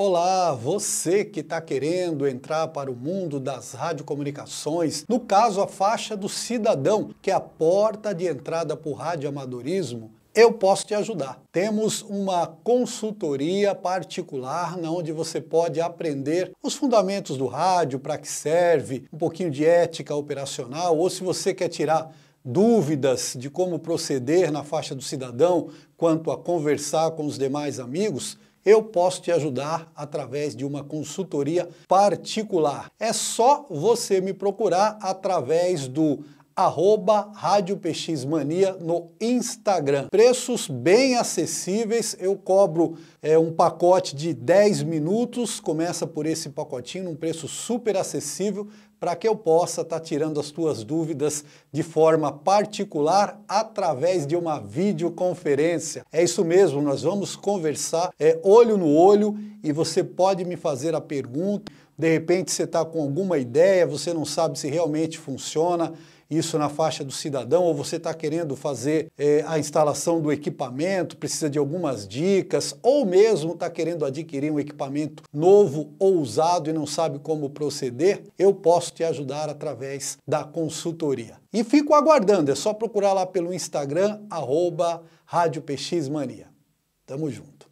Olá, você que está querendo entrar para o mundo das radiocomunicações, no caso a faixa do cidadão, que é a porta de entrada para o radioamadorismo, eu posso te ajudar. Temos uma consultoria particular na onde você pode aprender os fundamentos do rádio, para que serve, um pouquinho de ética operacional, ou se você quer tirar dúvidas de como proceder na faixa do cidadão quanto a conversar com os demais amigos, eu posso te ajudar através de uma consultoria particular. É só você me procurar através do arroba Rádio PX Mania no Instagram. Preços bem acessíveis, eu cobro é, um pacote de 10 minutos, começa por esse pacotinho, um preço super acessível, para que eu possa estar tá tirando as tuas dúvidas de forma particular através de uma videoconferência. É isso mesmo, nós vamos conversar é, olho no olho e você pode me fazer a pergunta, de repente você está com alguma ideia, você não sabe se realmente funciona isso na faixa do cidadão, ou você está querendo fazer é, a instalação do equipamento, precisa de algumas dicas, ou mesmo está querendo adquirir um equipamento novo ou usado e não sabe como proceder, eu posso te ajudar através da consultoria. E fico aguardando, é só procurar lá pelo Instagram, arroba Rádio PX Mania. Tamo junto.